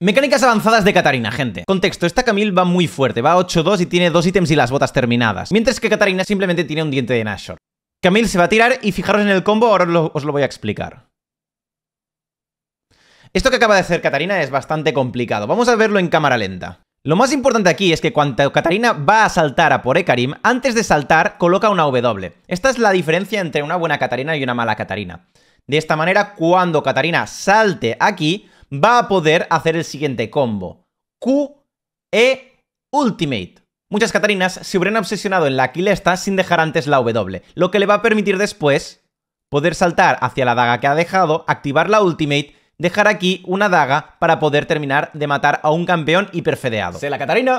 Mecánicas avanzadas de Katarina, gente. Contexto, esta Camille va muy fuerte, va 8-2 y tiene dos ítems y las botas terminadas, mientras que Katarina simplemente tiene un diente de Nashor. Camille se va a tirar y fijaros en el combo, ahora os lo voy a explicar. Esto que acaba de hacer Katarina es bastante complicado, vamos a verlo en cámara lenta. Lo más importante aquí es que cuando Katarina va a saltar a por Ekarim, antes de saltar coloca una W. Esta es la diferencia entre una buena Katarina y una mala Katarina. De esta manera, cuando Katarina salte aquí, va a poder hacer el siguiente combo. Q, E, Ultimate. Muchas Catarinas se hubieran obsesionado en la Aquilesta sin dejar antes la W, lo que le va a permitir después poder saltar hacia la daga que ha dejado, activar la Ultimate, dejar aquí una daga para poder terminar de matar a un campeón hiperfedeado. ¡Se la Catarina!